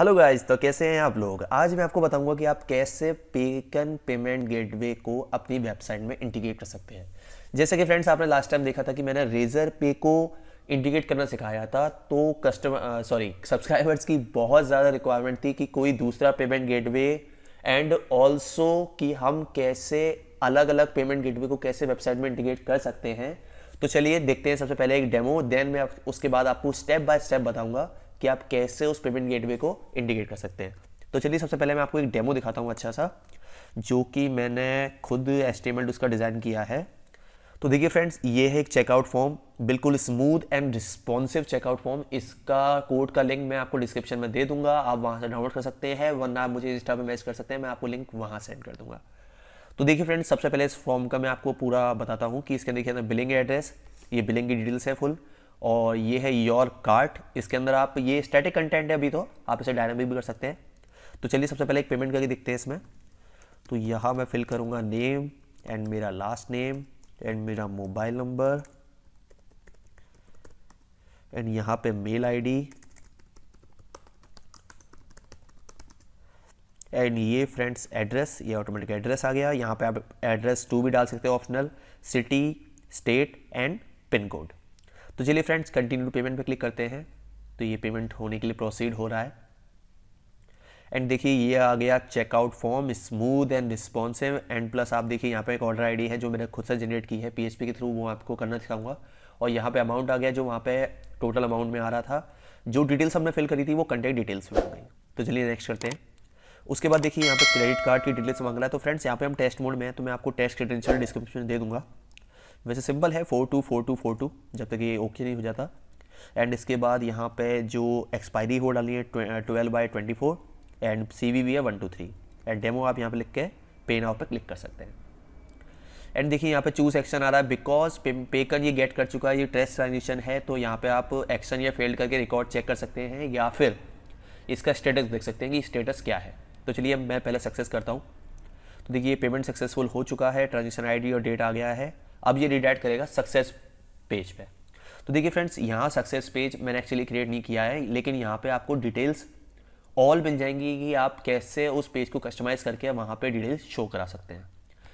hello guys तो कैसे हैं आप लोग आज मैं आपको बताऊंगा कि आप कैसे पेकन पेमेंट गेटवे को अपनी वेबसाइट में इंटीग्रेट कर सकते हैं जैसे कि फ्रेंड्स आपने लास्ट टाइम देखा था कि मैंने रेजर पे को इंटीग्रेट करना सिखाया था तो कस्टमर सॉरी सब्सक्राइबर्स की बहुत ज़्यादा रिक्वायरमेंट थी कि कोई दूसरा पेमेंट गेटवे एंड ऑल्सो कि हम कैसे अलग अलग पेमेंट गेटवे को कैसे वेबसाइट में इंटीग्रेट कर सकते हैं तो चलिए देखते हैं सबसे पहले एक डेमो देन मैं उसके बाद आपको स्टेप बाय स्टेप बताऊंगा कि आप कैसे उस पेमेंट गेटवे को इंडिकेट कर सकते हैं तो चलिए सबसे पहले मैं आपको एक डेमो दिखाता हूँ अच्छा सा जो कि मैंने खुद एस्टिमेट उसका डिज़ाइन किया है तो देखिए फ्रेंड्स ये है एक चेकआउट फॉर्म बिल्कुल smooth and responsive checkout form इसका कोड का लिंक मैं आपको डिस्क्रिप्शन में दे दूंगा आप वहाँ से डाउनलोड कर सकते हैं वरना आप मुझे इंस्टा पे मैसेज कर सकते हैं मैं आपको लिंक वहाँ सेंड कर दूंगा तो देखिए फ्रेंड्स सबसे पहले इस फॉर्म का मैं आपको पूरा बताता हूँ कि इसके देखिए बिलिंग एड्रेस ये बिलिंग की डिटेल्स है फुल और ये है योर कार्ट इसके अंदर आप ये स्टैटिक कंटेंट है अभी तो आप इसे डायनामिक भी कर सकते हैं तो चलिए सबसे पहले एक पेमेंट करके दिखते हैं इसमें तो यहाँ मैं फिल करूँगा नेम एंड मेरा लास्ट नेम एंड मेरा मोबाइल नंबर एंड यहाँ पे मेल आईडी एंड ये फ्रेंड्स एड्रेस ये ऑटोमेटिक एड्रेस आ गया यहाँ पे आप एड्रेस टू भी डाल सकते हो optional city state and pin code तो चलिए फ्रेंड्स कंटिन्यू पेमेंट पर क्लिक करते हैं तो ये पेमेंट होने के लिए प्रोसीड हो रहा है एंड देखिए ये आ गया checkout form smooth and responsive and plus आप देखिए यहाँ पे एक ऑर्डर आईडी है जो मैंने खुद से जनरेट की है पीएचपी के थ्रू वो आपको करना सिखाऊंगा और यहाँ पे अमाउंट आ गया जो वहाँ पे टोटल अमाउंट में आ रहा था जो डिटेल्स हमने फिल करी थी वो कंटेक्ट डिटेल्स में आ गई तो चलिए नेक्स्ट करते हैं उसके बाद देखिए यहाँ पर क्रेडिट कार्ड की डिटेल्स मांग रहा है तो फ्रेंड्स यहाँ पे हम टेस्ट मोड में हैं तो मैं आपको टेस्ट क्रेडेंशियल डिस्क्रिप्शन दे दूंगा वैसे सिंपल है four two four two four two जब तक ये ओके नहीं हो जाता एंड इसके बाद यहाँ पे जो एक्सपायरी हो डाली है twelve by twenty four and C V V है one two three and demo आप यहाँ पे लिख के पे नाउ पर क्लिक कर सकते हैं एंड देखिए यहाँ पे चूज एक्शन आ रहा है बिकॉज पेकर ये गेट कर चुका है ये ट्रेस ट्रांजेक्शन है तो यहाँ पे आप एक्शन या फेल्ड करके रिकॉर्ड चेक कर सकते हैं या फिर इसका स्टेटस देख सकते हैं कि स्टेटस क्या है तो चलिए मैं पहले सक्सेस करता हूँ तो देखिए पेमेंट सक्सेसफुल हो चुका है ट्रांजेक्शन आई और डेट आ गया है अब ये रिडायरेक्ट करेगा सक्सेस पेज पे तो देखिए फ्रेंड्स यहाँ सक्सेस पेज मैंने एक्चुअली क्रिएट नहीं किया है लेकिन यहाँ पे आपको डिटेल्स ऑल मिल जाएंगी कि आप कैसे उस पेज को कस्टमाइज़ करके वहाँ पे डिटेल्स शो करा सकते हैं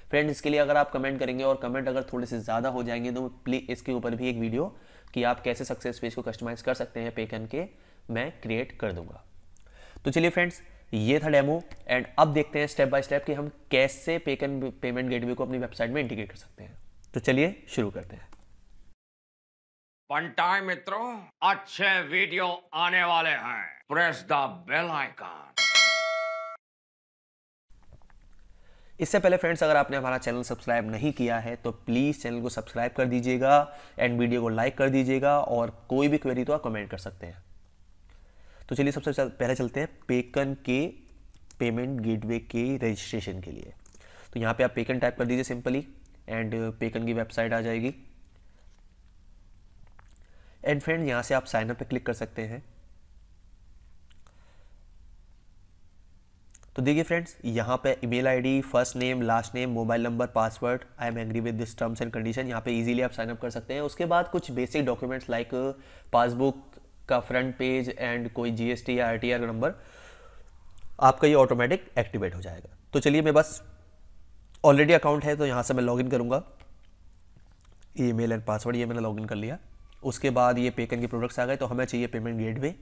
फ्रेंड इसके लिए अगर आप कमेंट करेंगे और कमेंट अगर थोड़े से ज़्यादा हो जाएंगे तो प्लीज़ इसके ऊपर भी एक वीडियो कि आप कैसे सक्सेस पेज को कस्टमाइज़ कर सकते हैं पेकन के मैं क्रिएट कर दूंगा तो चलिए फ्रेंड्स ये था डेमो एंड अब देखते हैं स्टेप बाय स्टेप कि हम कैसे पेकन पेमेंट गेटवे को अपनी वेबसाइट में इंटीग्रेट कर सकते हैं तो चलिए शुरू करते हैं पंटाए मित्रों अच्छे वीडियो आने वाले हैं प्रेस द बेल आइकन इससे पहले फ्रेंड्स अगर आपने हमारा चैनल सब्सक्राइब नहीं किया है तो प्लीज़ चैनल को सब्सक्राइब कर दीजिएगा एंड वीडियो को लाइक कर दीजिएगा और कोई भी क्वेरी तो आप कमेंट कर सकते हैं तो चलिए सबसे पहले चलते हैं पेकन के पेमेंट गेटवे के रजिस्ट्रेशन के लिए तो यहाँ पे आप पेकन टाइप कर दीजिए सिंपली एंड पेकन की वेबसाइट आ जाएगी एंड फ्रेंड यहां से आप साइन अप पे क्लिक कर सकते हैं तो देखिए फ्रेंड्स यहाँ पे email ID first name last name mobile number password I am agree with this terms and condition यहाँ पे इजीली आप साइन अप कर सकते हैं उसके बाद कुछ बेसिक डॉक्यूमेंट्स लाइक पासबुक का फ्रंट पेज एंड कोई जीएसटी या आरटीआर नंबर आपका ये ऑटोमेटिक एक्टिवेट हो जाएगा तो चलिए मैं बस ऑलरेडी अकाउंट है तो यहाँ से मैं लॉगिन करूँगा ई मेल एंड पासवर्ड ये मैंने लॉगिन कर लिया उसके बाद ये पेकन के प्रोडक्ट्स आ गए तो हमें चाहिए पेमेंट गेटवे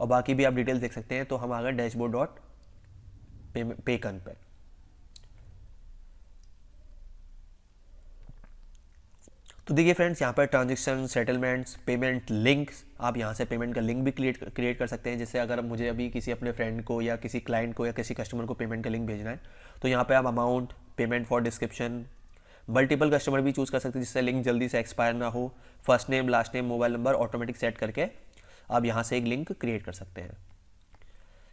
और बाकी भी आप डिटेल्स देख सकते हैं तो हम आ गए डैशबोर्ड डॉट पेकन पर तो देखिए फ्रेंड्स यहाँ per transaction settlements payment links आप यहाँ से पेमेंट का लिंक भी क्रिएट क्रिएट कर सकते हैं जैसे अगर मुझे अभी किसी अपने फ्रेंड को या किसी क्लाइंट को या किसी कस्टमर को पेमेंट का लिंक भेजना है तो यहाँ पर आप amount payment for description multiple customer भी चूज़ कर सकते हैं जिससे लिंक जल्दी से एक्सपायर ना हो first name last name mobile number automatic set करके आप यहाँ से एक लिंक क्रिएट कर सकते हैं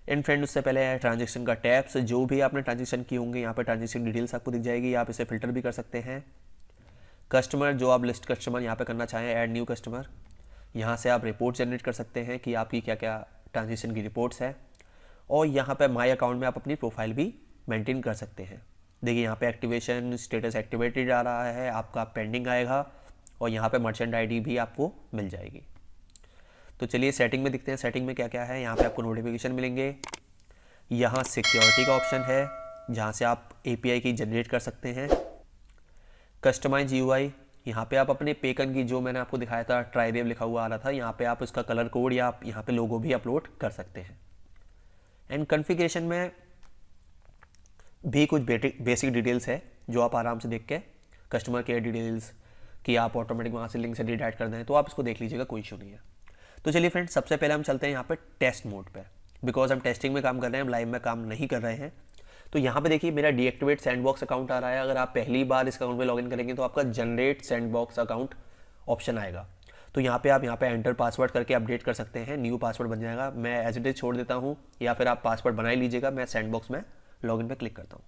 एंड फ्रेंड उससे पहले ट्रांजेक्शन का टैप्स जो भी आपने ट्रांजेक्शन की होंगे यहाँ पर ट्रांजेक्शन डिटेल्स आपको दिख जाएगी आप इसे फिल्टर भी कर सकते हैं कस्टमर जो आप लिस्ट कस्टमर यहाँ पे करना चाहें ऐड न्यू कस्टमर यहाँ से आप रिपोर्ट जनरेट कर सकते हैं कि आपकी क्या क्या ट्रांजेक्शन की रिपोर्ट्स है और यहाँ पे माय अकाउंट में आप अपनी प्रोफाइल भी मेंटेन कर सकते हैं देखिए यहाँ पे एक्टिवेशन स्टेटस एक्टिवेटेड आ रहा है आपका पेंडिंग आएगा और यहाँ पे मर्चेंट आईडी भी आपको मिल जाएगी तो चलिए सेटिंग में दिखते हैं सेटिंग में क्या क्या है यहाँ पे आपको नोटिफिकेशन मिलेंगे यहाँ सिक्योरिटी का ऑप्शन है जहाँ से आप ए की जनरेट कर सकते हैं कस्टमाइज यू आई यहाँ पे आप अपने पेकन की जो मैंने आपको दिखाया था ट्राईरेव लिखा हुआ आ रहा था यहाँ पे आप उसका कलर कोड या आप यहाँ पे लोगो भी अपलोड कर सकते हैं एंड कन्फिग्रेशन में भी कुछ बेसिक डिटेल्स है जो आप आराम से देख के कस्टमर केयर डिटेल्स कि आप ऑटोमेटिक वहाँ से लिंक से डिडाइट कर दें तो आप इसको देख लीजिएगा कोई इशू नहीं है तो चलिए फ्रेंड्स सबसे पहले हम चलते हैं यहाँ पर टेस्ट मोड पर बिकॉज हम टेस्टिंग में काम कर रहे हैं हम लाइव में काम नहीं कर रहे हैं तो यहाँ पे देखिए मेरा डीएक्टिवेट सैंडबॉक्स अकाउंट आ रहा है अगर आप पहली बार इस अकाउंट में लॉगिन करेंगे तो आपका जनरेट सैंडबॉक्स अकाउंट ऑप्शन आएगा तो यहाँ पे आप यहाँ पे एंटर पासवर्ड करके अपडेट कर सकते हैं न्यू पासवर्ड बन जाएगा मैं एज इट इज छोड़ देता हूँ या फिर आप पासवर्ड बना ही लीजिएगा मैं सैंडबॉक्स में इन पर क्लिक करता हूँ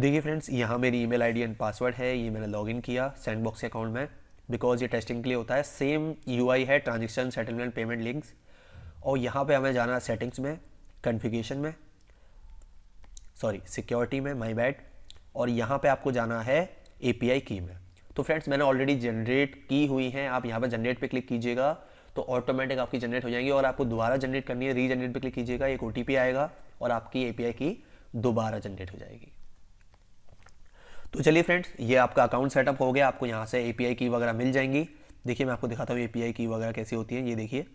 देखिए फ्रेंड्स यहाँ मेरी ईमेल आईडी एंड पासवर्ड है ये मैंने लॉगिन किया सैंडबॉक्स के अकाउंट में बिकॉज ये टेस्टिंग के लिए होता है सेम यूआई है ट्रांजेक्शन सेटलमेंट पेमेंट लिंक्स और यहाँ पे हमें जाना है सेटिंग्स में कन्फिगेशन में सॉरी सिक्योरिटी में माई बैड और यहाँ पे आपको जाना है ए की में तो फ्रेंड्स मैंने ऑलरेडी जनरेट की हुई हैं आप यहाँ पर जनरेट पे क्लिक कीजिएगा तो ऑटोमेटिक आपकी जनरेट हो जाएंगी और आपको दोबारा जनरेट करनी है री जनरेट पर क्लिक कीजिएगा एक ओ आएगा और आपकी ए की दोबारा जनरेट हो जाएगी तो चलिए फ्रेंड्स ये आपका अकाउंट सेटअप हो गया आपको यहाँ से ए की वगैरह मिल जाएंगी देखिए मैं आपको दिखाता हूँ ए की वगैरह कैसी होती है ये देखिए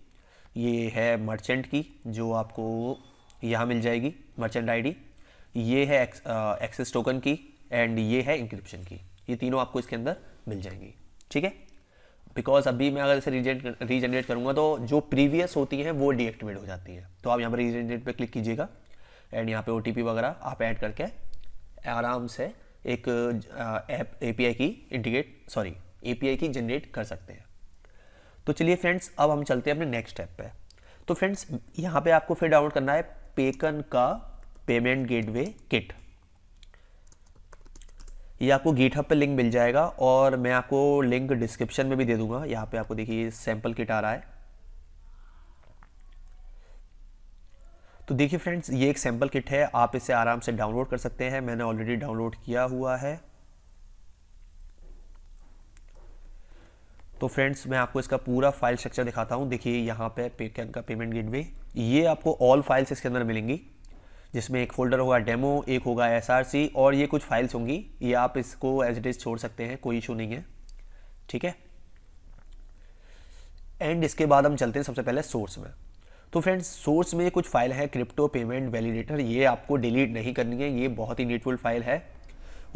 ये है मर्चेंट की जो आपको यहाँ मिल जाएगी मर्चेंट आईडी ये है एक्सेस टोकन की एंड ये है इंक्रिप्शन की ये तीनों आपको इसके अंदर मिल जाएंगी ठीक है बिकॉज अभी मैं अगर इसे रीजनरेट रीजनरेट करूँगा तो जो प्रीवियस होती हैं वो डीएक्टिवेट हो जाती हैं तो आप यहाँ पर रीजनरेट पर क्लिक कीजिएगा एंड यहाँ पे ओ वगैरह आप ऐड करके आराम से एक ऐप ए की इंटीग्रेट सॉरी ए की जनरेट कर सकते हैं तो चलिए फ्रेंड्स अब हम चलते हैं अपने नेक्स्ट स्टेप पे तो फ्रेंड्स यहाँ पे आपको फिर डाउनलोड करना है पेकन का पेमेंट गेटवे किट ये आपको गीठहब पे लिंक मिल जाएगा और मैं आपको लिंक डिस्क्रिप्शन में भी दे दूंगा यहाँ पे आपको देखिए सैंपल किट आ रहा है तो देखिए फ्रेंड्स ये एक सैंपल किट है आप इसे आराम से डाउनलोड कर सकते हैं मैंने ऑलरेडी डाउनलोड किया हुआ है तो फ्रेंड्स मैं आपको इसका पूरा फाइल स्ट्रक्चर दिखाता हूँ देखिए यहाँ पे पेकैन का पेमेंट गेटवे ये आपको ऑल फाइल्स इसके अंदर मिलेंगी जिसमें एक फोल्डर होगा डेमो एक होगा एस और ये कुछ फाइल्स होंगी ये आप इसको एज इट इज़ छोड़ सकते हैं कोई इशू नहीं है ठीक है एंड इसके बाद हम चलते हैं सबसे पहले सोर्स में तो फ्रेंड्स सोर्स में कुछ फाइल है क्रिप्टो पेमेंट वैलिडेटर ये आपको डिलीट नहीं करनी है ये बहुत ही नीटफुल फाइल है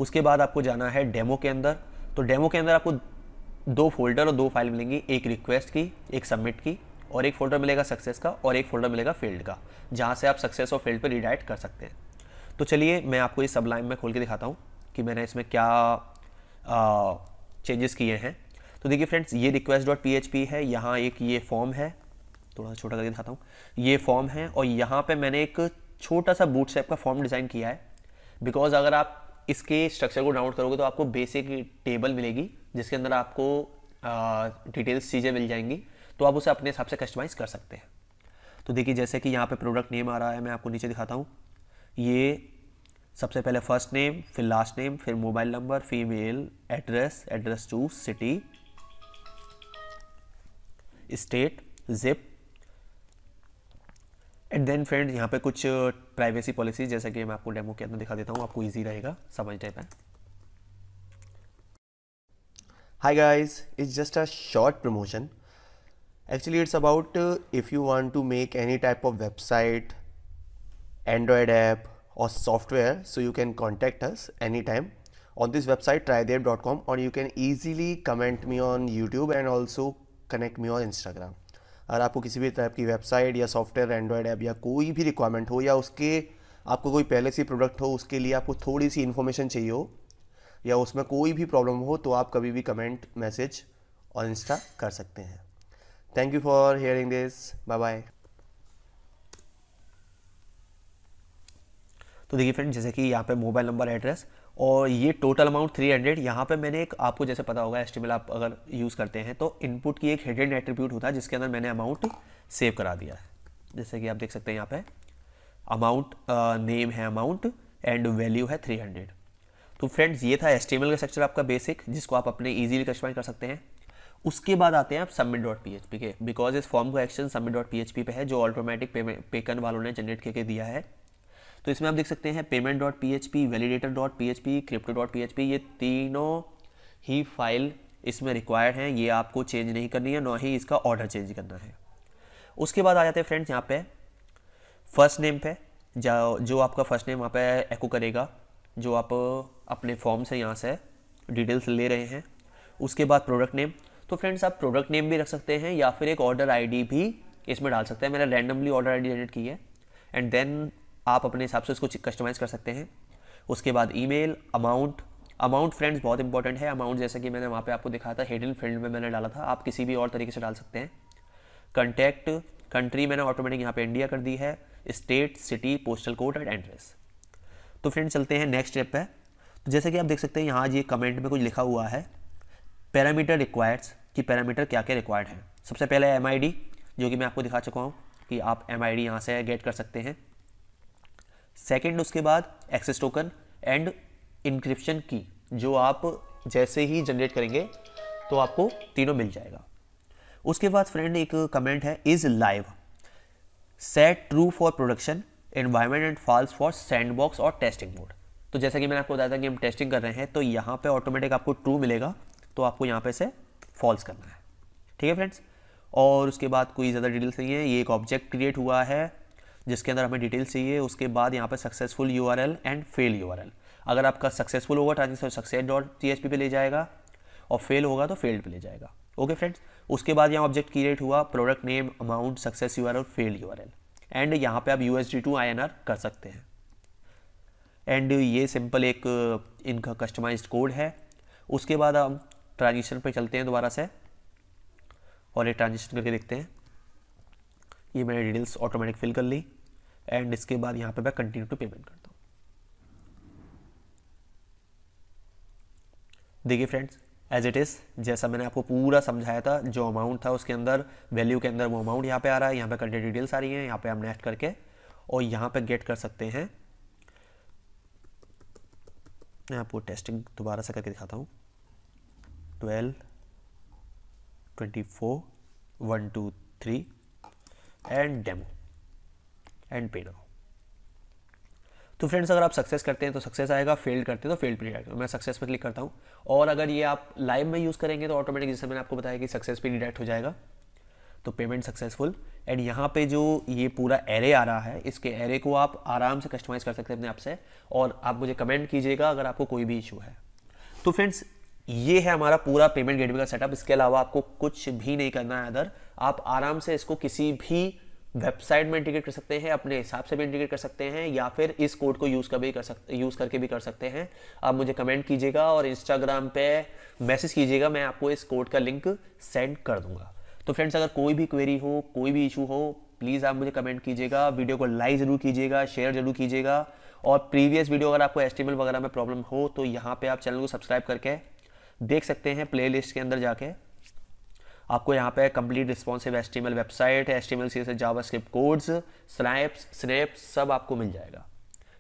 उसके बाद आपको जाना है डेमो के अंदर तो डेमो के अंदर आपको दो फोल्डर और दो फाइल मिलेंगी एक रिक्वेस्ट की एक सबमिट की और एक फोल्डर मिलेगा सक्सेस का और एक फोल्डर मिलेगा फील्ड का जहाँ से आप सक्सेस और फील्ड पर रिडाइट कर सकते हैं तो चलिए मैं आपको इस सब लाइन में खोल के दिखाता हूँ कि मैंने इसमें क्या चेंजेस किए हैं तो देखिए फ्रेंड्स ये रिक्वेस्ट डॉट पी है यहाँ एक ये फॉर्म है थोड़ा सा छोटा करके दिखाता हूँ ये फॉर्म है और यहाँ पे मैंने एक छोटा सा बूट स्टेप का फॉर्म डिज़ाइन किया है बिकॉज अगर आप इसके स्ट्रक्चर को डाउनलोड करोगे तो आपको बेसिक टेबल मिलेगी जिसके अंदर आपको डिटेल्स चीज़ें मिल जाएंगी तो आप उसे अपने हिसाब से कस्टमाइज़ कर सकते हैं तो देखिए जैसे कि यहाँ पे प्रोडक्ट नेम आ रहा है मैं आपको नीचे दिखाता हूँ ये सबसे पहले फ़र्स्ट नेम फिर लास्ट नेम फिर mobile number email address address two city state zip and then friend यहाँ पे कुछ प्राइवेसी पॉलिसी जैसा कि मैं आपको डेमो के अंदर दिखा देता हूँ आपको इजी रहेगा समझ टाइप है hi guys it's just a short promotion actually it's about uh, if you want to make any type of website android app or software so you can contact us anytime on this website trydev.com or you can easily comment me on youtube and also connect me on instagram अगर आपको किसी भी type की website या software Android app या कोई भी requirement हो या उसके आपको कोई पहले से प्रोडक्ट हो उसके लिए आपको थोड़ी सी इन्फॉर्मेशन चाहिए हो या उसमें कोई भी प्रॉब्लम हो तो आप कभी भी कमेंट मैसेज और इंस्टा कर सकते हैं thank you for hearing this bye bye तो देखिए फ्रेंड जैसे कि यहाँ पे मोबाइल नंबर एड्रेस और ये टोटल अमाउंट 300 हंड्रेड यहाँ पर मैंने एक आपको जैसे पता होगा एस्टिमेल आप अगर यूज़ करते हैं तो इनपुट की एक हेडेड एट्रीब्यूट होता है जिसके अंदर मैंने अमाउंट सेव करा दिया है जैसे कि आप देख सकते हैं यहाँ पे अमाउंट नेम है अमाउंट एंड वैल्यू है 300 तो फ्रेंड्स ये था एस का स्ट्रक्चर आपका बेसिक जिसको आप अपने इजीली कस्टमाइज कर सकते हैं उसके बाद आते हैं आप submit dot P H P के बिकॉज इस फॉर्म का action submit dot P H P पे है जो ऑटोमेटिक पेकन वालों ने जनरेट करके दिया है तो इसमें आप देख सकते हैं payment dot P H P validator dot P H P crypto dot P H P ये तीनों ही फाइल इसमें रिक्वायर्ड हैं ये आपको चेंज नहीं करनी है ना ही इसका ऑर्डर चेंज करना है उसके बाद आ जाते हैं फ्रेंड्स यहाँ पे फर्स्ट नेम पे जो आपका फर्स्ट नेम वहाँ पे एको करेगा जो आप अपने फॉर्म से यहाँ से डिटेल्स ले रहे हैं उसके बाद प्रोडक्ट नेम तो फ्रेंड्स आप प्रोडक्ट नेम भी रख सकते हैं या फिर एक ऑर्डर आईडी भी इसमें डाल सकते हैं मैंने रैंडमली ऑर्डर आईडी जनरेट की है एंड देन आप अपने हिसाब से उसको कस्टमाइज़ कर सकते हैं उसके बाद ईमेल अमाउंट अमाउंट फ्रेंड्स बहुत इंपॉर्टेंट है अमाउंट जैसे कि मैंने वहाँ पे आपको दिखाया था हेडन फील्ड में मैंने डाला था आप किसी भी और तरीके से डाल सकते हैं कंटैक्ट कंट्री मैंने ऑटोमेटिक यहाँ पर इंडिया कर दी है state city postal code and address तो फ्रेंड चलते हैं नेक्स्ट स्टेप पे तो जैसे कि आप देख सकते हैं यहाँ ये कमेंट में कुछ लिखा हुआ है पैरामीटर रिक्वायर्स कि पैरामीटर क्या क्या रिक्वायर्ड है सबसे पहले एम जो कि मैं आपको दिखा चुका हूँ कि आप एम आई यहाँ से गेट कर सकते हैं सेकेंड उसके बाद एक्सेस टोकन एंड इंक्रिप्शन की जो आप जैसे ही जनरेट करेंगे तो आपको तीनों मिल जाएगा उसके बाद फ्रेंड एक कमेंट है is live set true for production environment and false for sandbox और टेस्टिंग मोड तो जैसा कि मैंने आपको बताया था कि हम टेस्टिंग कर रहे हैं तो यहाँ पे ऑटोमेटिक आपको ट्रू मिलेगा तो आपको यहाँ पे से फॉल्स करना है ठीक है फ्रेंड्स और उसके बाद कोई ज़्यादा डिटेल्स नहीं है ये एक ऑब्जेक्ट क्रिएट हुआ है जिसके अंदर हमें डिटेल्स चाहिए उसके बाद यहाँ पर successful U and fail U अगर आपका सक्सेसफुल होगा ट्रांजेक्शन सक्सेस डॉट सी पे ले जाएगा और फेल होगा तो फेल्ड पर ले जाएगा ओके फ्रेंड्स उसके बाद यहाँ ऑब्जेक्ट क्रिएट हुआ product name amount success U R और fail U R L and यहाँ पे आप U S D to I N R कर सकते हैं एंड ये सिंपल एक uh, इनका कस्टमाइज कोड है उसके बाद हम ट्रांजिशन पे चलते हैं दोबारा से और ये ट्रांजिशन करके देखते हैं ये मैंने डिटेल्स ऑटोमेटिक फिल कर ली एंड इसके बाद यहाँ पे मैं कंटिन्यू टू पेमेंट करता हूँ देखिए फ्रेंड्स एज इट इज़ जैसा मैंने आपको पूरा समझाया था जो अमाउंट था उसके अंदर वैल्यू के अंदर वो अमाउंट यहाँ पे आ रहा है यहाँ पे कंटेंट डिटेल्स आ रही हैं यहाँ पे हम नेक्स्ट करके और यहाँ पे गेट कर सकते हैं मैं आपको टेस्टिंग दोबारा से करके दिखाता हूँ twelve twenty four one two three and demo and पेड़ो तो फ्रेंड्स अगर आप सक्सेस करते हैं तो सक्सेस आएगा फेल्ड करते हैं तो फेल्ड पे आएगा मैं सक्सेस पर क्लिक करता हूँ और अगर ये आप लाइव में यूज़ करेंगे तो ऑटोमेटिक जैसे मैंने आपको बताया कि सक्सेस पर डिडेक्ट हो जाएगा तो पेमेंट सक्सेसफुल एंड यहाँ पे जो ये पूरा एरे आ रहा है इसके एरे को आप आराम से कस्टमाइज़ कर सकते हैं अपने आप से और आप मुझे कमेंट कीजिएगा अगर आपको कोई भी इशू है तो फ्रेंड्स ये है हमारा पूरा पेमेंट गेटवे का सेटअप इसके अलावा आपको कुछ भी नहीं करना है अदर आप आराम से इसको किसी भी वेबसाइट में इंटीग्रेट कर सकते हैं अपने हिसाब से भी इंटीग्रेट कर सकते हैं या फिर इस कोड को यूज़ कर भी कर सकते यूज़ करके भी कर सकते हैं आप मुझे कमेंट कीजिएगा और इंस्टाग्राम पे मैसेज कीजिएगा मैं आपको इस कोड का लिंक सेंड कर दूंगा तो फ्रेंड्स अगर कोई भी क्वेरी हो कोई भी इशू हो प्लीज़ आप मुझे कमेंट कीजिएगा वीडियो को लाइक ज़रूर कीजिएगा शेयर ज़रूर कीजिएगा और प्रीवियस वीडियो अगर आपको एस्टिमेल वगैरह में प्रॉब्लम हो तो यहाँ पर आप चैनल को सब्सक्राइब करके देख सकते हैं प्ले के अंदर जाके आपको यहाँ पे complete responsive S website S T L C JavaScript codes snaps snaps सब आपको मिल जाएगा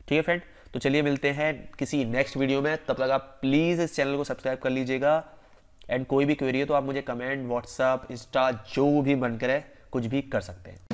ठीक है फ्रेंड तो चलिए मिलते हैं किसी नेक्स्ट वीडियो में तब तक आप प्लीज़ इस चैनल को सब्सक्राइब कर लीजिएगा एंड कोई भी क्वेरी है तो आप मुझे कमेंट व्हाट्सअप इंस्टा जो भी बनकर करे कुछ भी कर सकते हैं